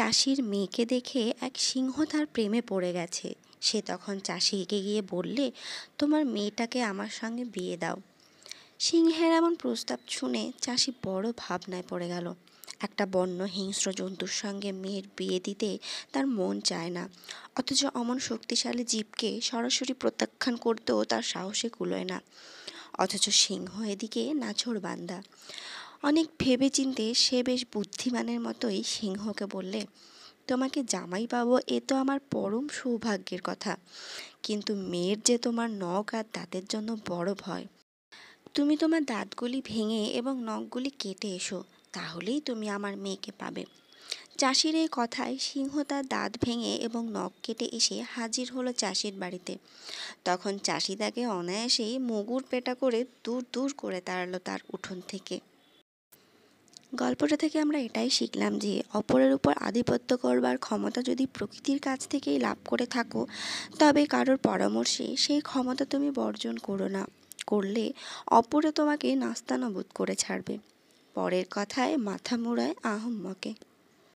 চাষির মেয়েকে দেখে এক সিংহ তার প্রেমে পড়ে গেছে সে তখন চাষিকে গিয়ে বললে তোমার মেয়েটাকে আমার সঙ্গে বিয়ে দাও সিংহের এমন প্রস্তাব শুনে চাষি বড় ভাবনায় পড়ে গেল একটা বন্য হিংস্র জন্তুর সঙ্গে মেয়ের বিয়ে দিতে তার মন চায় না অথচ অমন শক্তিশালী জীবকে সরাসরি প্রত্যাখ্যান করতেও তার সাহসে কুলোয় না অথচ সিংহ এদিকে নাছোড় বান্দা অনেক ভেবে চিনতে সে বেশ বুদ্ধিমানের মতোই সিংহকে বললে তোমাকে জামাই পাবো এ তো আমার পরম সৌভাগ্যের কথা কিন্তু মেয়ের যে তোমার নখ আর দাঁতের জন্য বড় ভয় তুমি তোমার দাঁতগুলি ভেঙে এবং নখগুলি কেটে এসো তাহলেই তুমি আমার মেয়েকে পাবে চাষির এই কথায় সিংহ তার দাঁত ভেঙে এবং নখ কেটে এসে হাজির হলো চাষির বাড়িতে তখন চাষি তাকে অনায়াসেই মগুর পেটা করে দূর দূর করে তাড়ালো তার উঠোন থেকে গল্পটা থেকে আমরা এটাই শিখলাম যে অপরের উপর আধিপত্য করবার ক্ষমতা যদি প্রকৃতির কাছ থেকেই লাভ করে থাকো তবে কারোর পরামর্শে সেই ক্ষমতা তুমি বর্জন করো না করলে অপরে তোমাকে নাস্তানাবুদ করে ছাড়বে পরের কথায় মাথা মোড়ায় আহম্মকে